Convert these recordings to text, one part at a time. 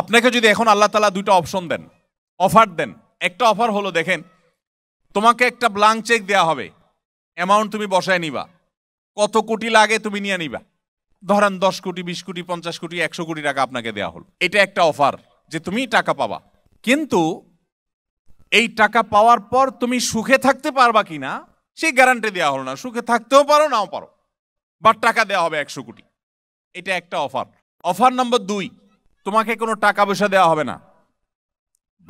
আপনাকে যদি এখন আল্লাহ তালা দুইটা অপশন দেন অফার দেন একটা অফার হলো দেখেন তোমাকে একটা ব্লাঙ্ক চেক দেওয়া হবে অ্যামাউন্ট তুমি বসায় নিবা কত কোটি লাগে তুমি নিয়ে নিবা ধরেন দশ কোটি বিশ কোটি পঞ্চাশ কোটি একশো কোটি টাকা আপনাকে দেওয়া হলো এটা একটা অফার যে তুমি টাকা পাবা কিন্তু এই টাকা পাওয়ার পর তুমি সুখে থাকতে পারবা কি না সেই গ্যারান্টি দেওয়া হলো না সুখে থাকতেও পারো নাও পারো বা টাকা দেওয়া হবে একশো কোটি এটা একটা অফার অফার নম্বর দুই তোমাকে কোনো টাকা পয়সা দেওয়া হবে না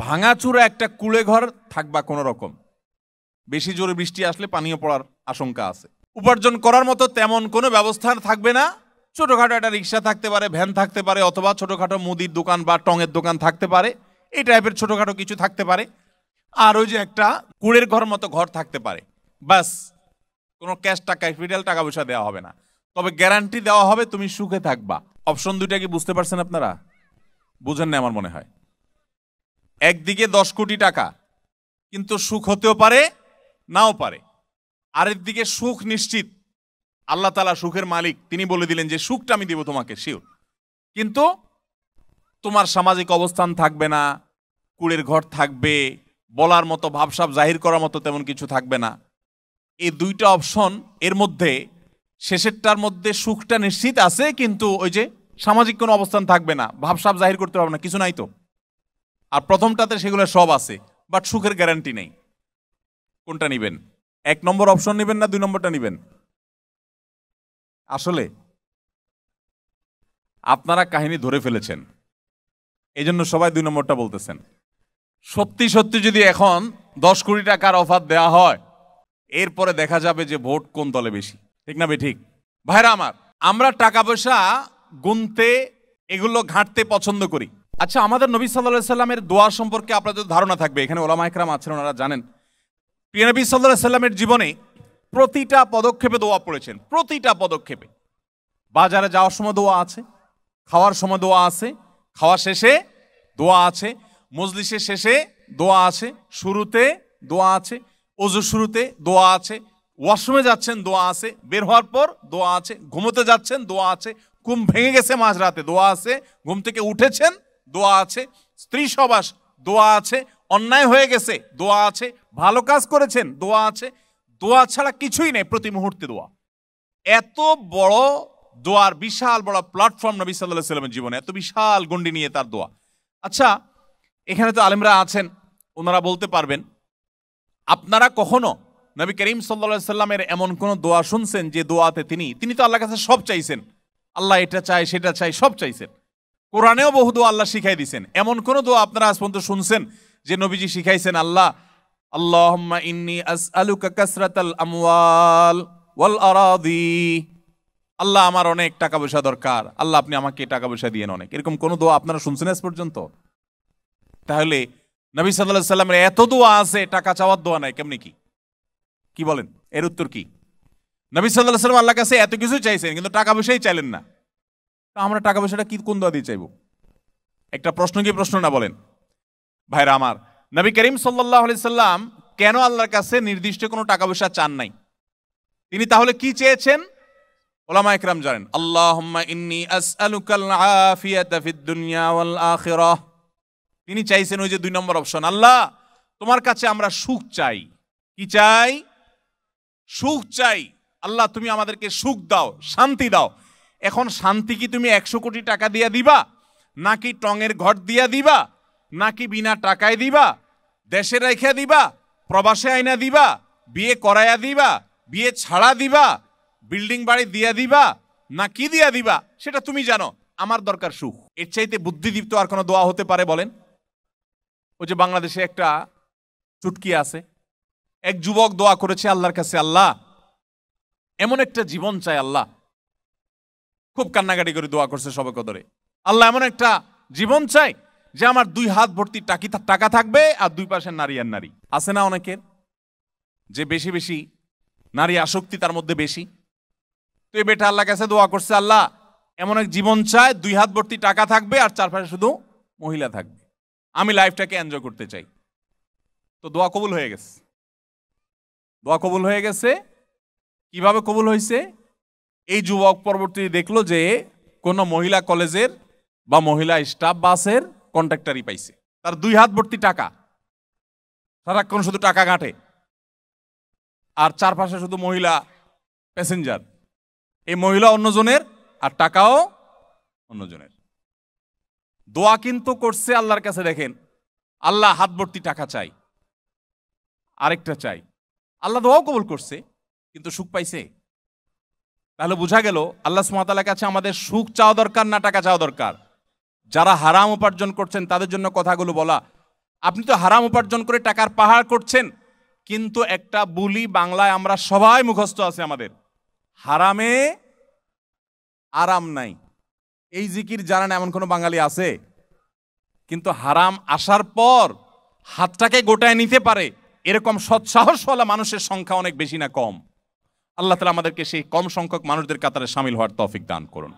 ভাঙাচুরা একটা কুলে ঘর থাকবা কোনো রকম বেশি জোরে বৃষ্টি আসলে পানীয় পড়ার আশঙ্কা আছে উপার্জন করার মতো তেমন কোনো ব্যবস্থা থাকবে না ছোটোখাটো একটা রিক্সা থাকতে পারে ভ্যান থাকতে পারে অথবা ছোটোখাটো মুদির দোকান বা টঙের দোকান থাকতে পারে এই টাইপের ছোটোখাটো কিছু থাকতে পারে আর ওই যে একটা কুড়ের ঘর মতো ঘর থাকতে পারে বাস কোনো ক্যাশ টাকা ক্যাপিটাল টাকা পয়সা দেওয়া হবে না তবে গ্যারান্টি দেওয়া হবে তুমি সুখে থাকবা অপশন দুইটা কি বুঝতে পারছেন আপনারা বুঝেন না আমার মনে হয় একদিকে দশ কোটি টাকা কিন্তু সুখ হতেও পারে নাও পারে আরেক দিকে সুখ নিশ্চিত আল্লাহ তালা সুখের মালিক তিনি বলে দিলেন যে সুখটা আমি দিব তোমাকে শিওর কিন্তু তোমার সামাজিক অবস্থান থাকবে না কুড়ের ঘর থাকবে বলার মতো ভাবসাব জাহির করার মতো তেমন কিছু থাকবে না এই দুইটা অপশন এর মধ্যে শেষেরটার মধ্যে সুখটা নিশ্চিত আছে কিন্তু ওই যে সামাজিক কোনো অবস্থান থাকবে না ভাবসাব জাহির করতে পারবে না কিছু নাই তো আর প্রথমটাতে সেগুলো সব আছে বাট সুখের গ্যারান্টি নেই কোনটা নেবেন এক নম্বর অপশন নেবেন না দুই নম্বরটা নেবেন আসলে আপনারা কাহিনী ধরে ফেলেছেন এই জন্য সবাই দুই নম্বরটা বলতেছেন সত্যি সত্যি যদি এখন দশ কোটি টাকার অফার দেওয়া হয় এরপরে দেখা যাবে যে ভোট কোন দলে বেশি ঠিক না বে ঠিক ভাইরা আমার আমরা টাকা পয়সা গুনতে এগুলো ঘাঁটতে পছন্দ করি আচ্ছা আমাদের নবী সাল্লাহ সাল্লামের দোয়া সম্পর্কে আপনাদের ধারণা থাকবে এখানে ওলামা একরাম আছেন ওনারা জানেন প্রিয় নবী সাল্লাহ সাল্লামের জীবনে প্রতিটা পদক্ষেপে দোয়া পড়েছেন প্রতিটা পদক্ষেপে বাজারে যাওয়ার সময় দোয়া আছে খাওয়ার সময় দোয়া আছে খাওয়া শেষে দোয়া আছে মজলিসের শেষে দোয়া আছে শুরুতে দোয়া আছে অজু শুরুতে দোয়া আছে ওয়াশরুমে যাচ্ছেন দোয়া আছে বের হওয়ার পর দোয়া আছে ঘুমোতে যাচ্ছেন দোয়া আছে ঘুম ভেঙে গেছে মাঝরাতে দোয়া আছে ঘুম থেকে উঠেছেন দোয়া আছে স্ত্রী সবাস দোয়া আছে অন্যায় হয়ে গেছে দোয়া আছে ভালো কাজ করেছেন দোয়া আছে দোয়া ছাড়া কিছুই নেই প্রতি মুহূর্তে দোয়া এত বড় দোয়ার বিশাল বড় প্ল্যাটফর্ম নবী সাল্লাহ সাল্লামের জীবনে এত বিশাল গণ্ডি নিয়ে তার দোয়া আচ্ছা এখানে তো আলেমরা আছেন ওনারা বলতে পারবেন আপনারা কখনো নবী করিম সাল্লা সাল্লামের এমন কোনো দোয়া শুনছেন যে দোয়াতে তিনি তিনি তো আল্লাহর কাছে সব চাইছেন আল্লাহ এটা চাই সেটা চাই সব চাইছেন কোরআনেও বহু দোয়া আল্লাহ শিখাই দিয়েছেন এমন কোনো দোয়া আপনারা আজ পর্যন্ত শুনছেন যে নবীজি শিখাইছেন আল্লাহ আল্লাহম্মা ইন্নি আসআলুকা কাসরাতাল আমওয়াল ওয়াল আরাদি আল্লাহ আমার অনেক টাকা পয়সা দরকার আল্লাহ আপনি আমাকে টাকা পয়সা দিয়েন অনেক এরকম কোনো দোয়া আপনারা শুনছেন আজ পর্যন্ত তাহলে নবী সাল্লাহ সাল্লামের এত দোয়া আছে টাকা চাওয়ার দোয়া নাই কেমনি কি কি বলেন এর উত্তর কি নবী সাল্লাহ সাল্লাম আল্লাহ কাছে এত কিছু চাইছেন কিন্তু টাকা পয়সাই চাইলেন না তা আমরা টাকা পয়সাটা কি কোন দোয়া দিয়ে চাইব একটা প্রশ্ন কি প্রশ্ন না বলেন ভাইরা আমার নবী করিম সাল্লাহ সাল্লাম কেন আল্লাহর কাছে নির্দিষ্ট কোনো টাকা পয়সা চান নাই তিনি তাহলে কি চেয়েছেন ওলামা একরাম জানেন আল্লাহ ইন্নি দুনিয়া তিনি চাইছেন ওই যে দুই নম্বর অপশন আল্লাহ তোমার কাছে আমরা সুখ চাই কি চাই সুখ চাই আল্লাহ তুমি আমাদেরকে সুখ দাও শান্তি দাও এখন শান্তি কি তুমি একশো কোটি টাকা দিয়া দিবা নাকি টঙের ঘর দিয়া দিবা নাকি বিনা টাকায় দিবা দেশে রেখা দিবা প্রবাসে আইনা দিবা বিয়ে করাইয়া দিবা বিয়ে ছাড়া দিবা বিল্ডিং বাড়ি দিয়া দিবা না কি দিয়া দিবা সেটা তুমি জানো আমার দরকার সুখ এর চাইতে বুদ্ধিদীপ্ত আর কোনো দোয়া হতে পারে বলেন ওই যে বাংলাদেশে একটা চুটকি আছে এক যুবক দোয়া করেছে আল্লাহর কাছে আল্লাহ এমন একটা জীবন চায় আল্লাহ খুব কান্নাকাটি করে দোয়া করছে সবে কদরে আল্লাহ এমন একটা জীবন চাই যে আমার দুই হাত ভর্তি টাকি টাকা থাকবে আর দুই পাশে নারী আর নারী আছে না অনেকের যে বেশি বেশি নারী আসক্তি তার মধ্যে বেশি তো এই বেটা আল্লাহ কাছে দোয়া করছে আল্লাহ এমন এক জীবন চায় দুই হাত ভর্তি টাকা থাকবে আর চারপাশে শুধু মহিলা থাকবে আমি লাইফটাকে এনজয় করতে চাই তো দোয়া কবুল হয়ে গেছে দোয়া কবুল হয়ে গেছে কিভাবে কবুল হয়েছে এই যুবক পরবর্তী দেখলো যে কোনো মহিলা কলেজের বা মহিলা স্টাফ বাসের কন্ট্রাক্টারই পাইছে তার দুই হাত ভর্তি টাকা সারাক্ষণ শুধু টাকা গাঁটে আর চারপাশে শুধু মহিলা প্যাসেঞ্জার এই মহিলা অন্যজনের আর টাকাও অন্যজনের দোয়া কিন্তু করছে আল্লাহর কাছে দেখেন আল্লাহ হাত ভর্তি টাকা চাই আরেকটা চাই আল্লাহ দোয়াও কবুল করছে কিন্তু সুখ পাইছে তাহলে বোঝা গেল আল্লাহ সুমাতালার কাছে আমাদের সুখ চাওয়া দরকার না টাকা চাওয়া দরকার যারা হারাম উপার্জন করছেন তাদের জন্য কথাগুলো বলা আপনি তো হারাম উপার্জন করে টাকার পাহাড় করছেন কিন্তু একটা বুলি বাংলায় আমরা সবাই মুখস্থ আছে আমাদের হারামে আরাম নাই এই জিকির জানেন এমন কোনো বাঙালি আছে কিন্তু হারাম আসার পর হাতটাকে গোটায় নিতে পারে এরকম সৎসাহসওয়ালা মানুষের সংখ্যা অনেক বেশি না কম আল্লাহ তালা আমাদেরকে সেই কম সংখ্যক মানুষদের কাতারে সামিল হওয়ার তফিক দান করুন